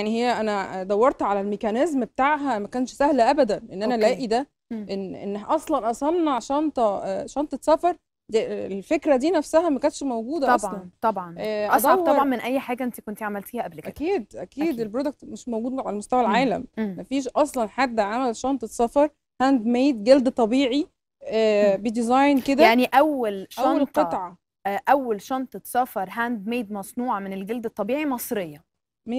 يعني هي انا دورت على الميكانيزم بتاعها ما كانش سهل ابدا ان انا الاقي ده ان ان اصلا اصنع شنطه شنطه سفر الفكره دي نفسها ما كانتش موجوده طبعا اصلا طبعا آه، اصعب طبعا من اي حاجه انت كنت عملتيها قبل كده اكيد اكيد, أكيد. البرودكت مش موجود على مستوى العالم ما فيش اصلا حد عمل شنطه سفر هاند ميد جلد طبيعي آه، بديزاين كده يعني اول شنطه اول قطعه آه، اول شنطه سفر هاند ميد مصنوعه من الجلد الطبيعي مصريه 100%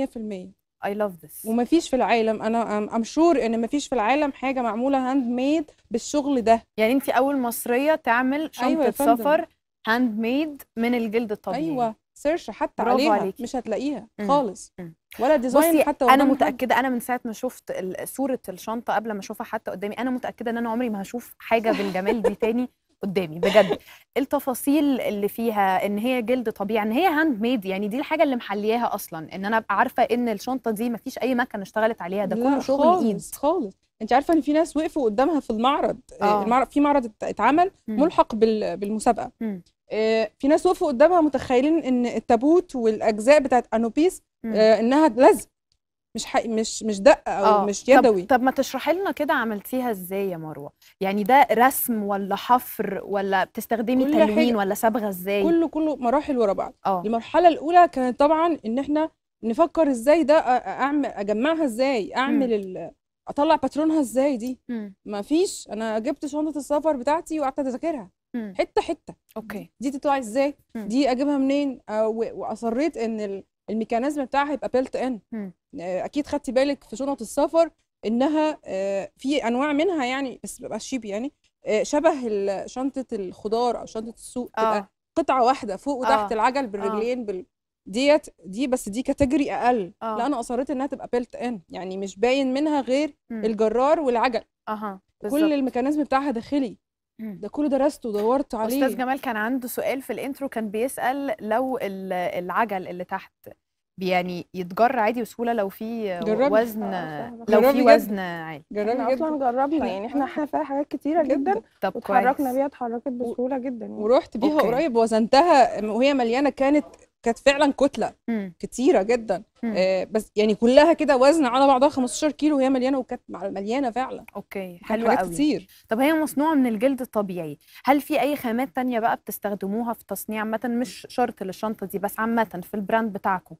اي لاف ذس ومفيش في العالم انا ام شور ان مفيش في العالم حاجه معموله هاند ميد بالشغل ده يعني انت اول مصريه تعمل شنطه أيوة سفر هاند ميد من الجلد الطبيعي ايوه سيرش حتى عليها عليك. مش هتلاقيها م. خالص م. ولا ديزاين حتى انا متاكده انا من ساعه ما شفت صوره الشنطه قبل ما اشوفها حتى قدامي انا متاكده ان انا عمري ما هشوف حاجه بالجمال دي تاني قدامي بجد التفاصيل اللي فيها ان هي جلد طبيعي ان هي هاند ميد يعني دي الحاجه اللي محلياها اصلا ان انا ابقى عارفه ان الشنطه دي ما فيش اي مكنه اشتغلت عليها ده كله شغل ايد خالص انت عارفه ان في ناس وقفوا قدامها في المعرض آه. آه. المعرض في معرض اتعمل ملحق بالمسابقه آه، في ناس وقفوا قدامها متخيلين ان التابوت والاجزاء بتاعت انوبيس آه، انها لزق مش حق مش مش دقه او أوه. مش يدوي طب, طب ما تشرحي لنا كده عملتيها ازاي يا مروه يعني ده رسم ولا حفر ولا بتستخدمي تلوين ولا صبغه ازاي كله كله مراحل ورا بعض آه. المرحله الاولى كانت طبعا ان احنا نفكر ازاي ده اعمل اجمعها ازاي اعمل اطلع باترونها ازاي دي ما فيش انا جبت شنطه السفر بتاعتي وقعدت اذاكرها حته حته اوكي دي تطلع ازاي دي اجيبها منين واصريت ان الميكانيزم بتاعها هيبقى بيلت ان آه، اكيد خدتي بالك في شنط السفر انها آه، في انواع منها يعني بس بيبقى شيب يعني آه، شبه شنطه الخضار او شنطه السوق آه. تبقى قطعه واحده فوق وتحت آه. العجل بالرجلين آه. بال... ديت دي بس دي كاتيجري اقل آه. لا انا اصريت انها تبقى بيلت ان يعني مش باين منها غير م. الجرار والعجل اها كل الميكانيزم بتاعها داخلي ده كله درسته ودورت عليه استاذ جمال كان عنده سؤال في الانترو كان بيسال لو العجل اللي تحت يعني يتجر عادي بسهوله لو في جربي. وزن آه لو في وزن عالي جربي احنا اصلا جربنا طيب. يعني احنا احنا فيها حاجات كتيره جدا, جداً. طب اتحركنا بيها اتحركت بسهوله جدا يعني. ورحت بيها أوكي. قريب وزنتها وهي مليانه كانت كانت فعلا كتله مم. كتيره جدا آه بس يعني كلها كده وزن على بعضها 15 كيلو وهي مليانه وكانت مليانه فعلا اوكي حلوه قوي كتير طب هي مصنوعه من الجلد الطبيعي هل في اي خامات تانية بقى بتستخدموها في تصنيع عامه مش شرط للشنطه دي بس عامه في البراند بتاعكم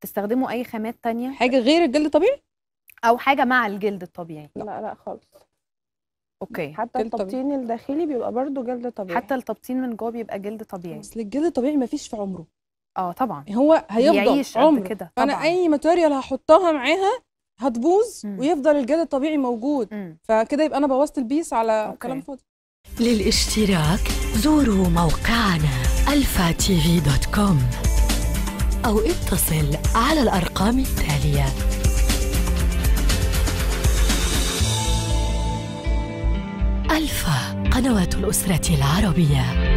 بتستخدموا اي خامات تانية حاجه غير الجلد الطبيعي او حاجه مع الجلد الطبيعي لا لا, خالص اوكي حتى التبطين الداخلي بيبقى برضه جلد طبيعي حتى التبطين من جوه بيبقى جلد طبيعي اصل الجلد الطبيعي مفيش في عمره اه طبعا هو هيفضل عمر كده فانا اي ماتيريال هحطها معاها هتبوظ ويفضل الجلد الطبيعي موجود مم. فكده يبقى انا بوظت البيس على أوكي. كلام فاضي للاشتراك زوروا موقعنا الفا تي في دوت كوم او اتصل على الارقام التاليه الفا قنوات الاسره العربيه